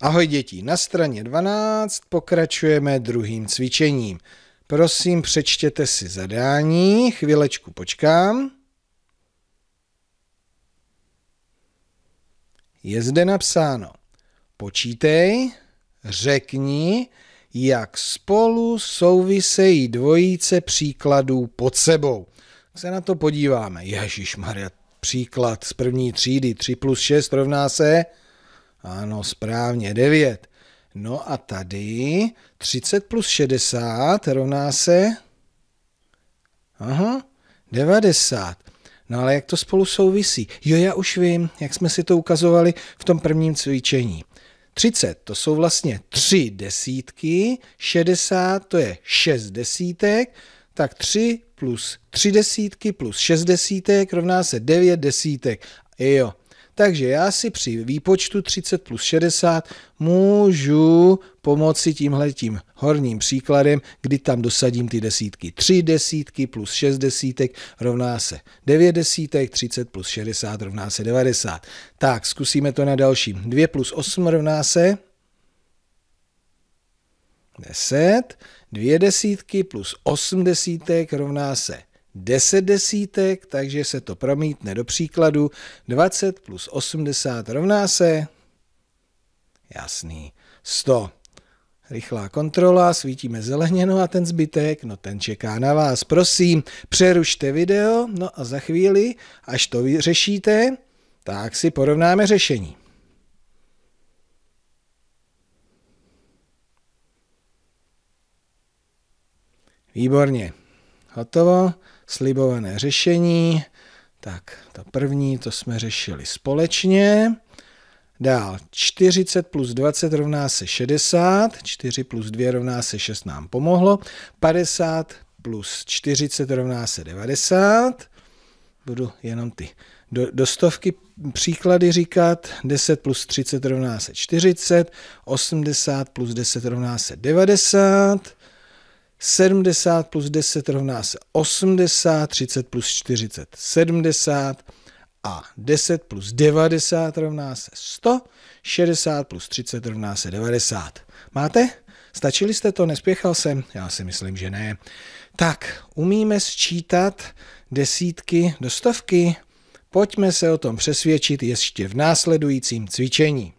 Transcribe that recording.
Ahoj děti, na straně 12 pokračujeme druhým cvičením. Prosím, přečtěte si zadání, chvílečku počkám. Je zde napsáno, počítej, řekni, jak spolu souvisejí dvojice příkladů pod sebou. se na to podíváme. Ježíš Maria, příklad z první třídy 3 plus 6 rovná se ano, správně, 9. No a tady 30 plus 60 rovná se aha, 90. No ale jak to spolu souvisí? Jo, já už vím, jak jsme si to ukazovali v tom prvním cvičení. 30 to jsou vlastně 3 desítky, 60 to je 6 desítek, tak 3 plus 3 desítky plus 6 desítek rovná se 9 desítek. Jo, takže já si při výpočtu 30 plus 60 můžu pomoci tímhletím horním příkladem, kdy tam dosadím ty desítky. 3 desítky plus 6 desítek rovná se 9 desítek, 30 plus 60 rovná se 90. Tak, zkusíme to na dalším. 2 plus 8 rovná se 10, 2 desítky plus 8 desítek rovná se 10 desítek, takže se to promítne do příkladu 20 plus 80 rovná se, jasný, 100. Rychlá kontrola, svítíme zeleněno a ten zbytek, no ten čeká na vás. Prosím, přerušte video, no a za chvíli, až to vyřešíte, tak si porovnáme řešení. Výborně. Hotovo, slibované řešení. Tak, to první, to jsme řešili společně. Dál 40 plus 20 rovná se 60, 4 plus 2 rovná se 6 nám pomohlo, 50 plus 40 rovná se 90, budu jenom ty do, do stovky příklady říkat, 10 plus 30 rovná se 40, 80 plus 10 rovná se 90, 70 plus 10 rovná se 80, 30 plus 40 70 a 10 plus 90 rovná se 100, 60 plus 30 rovná se 90. Máte? Stačili jste to? Nespěchal jsem? Já si myslím, že ne. Tak, umíme sčítat desítky do stovky? Pojďme se o tom přesvědčit ještě v následujícím cvičení.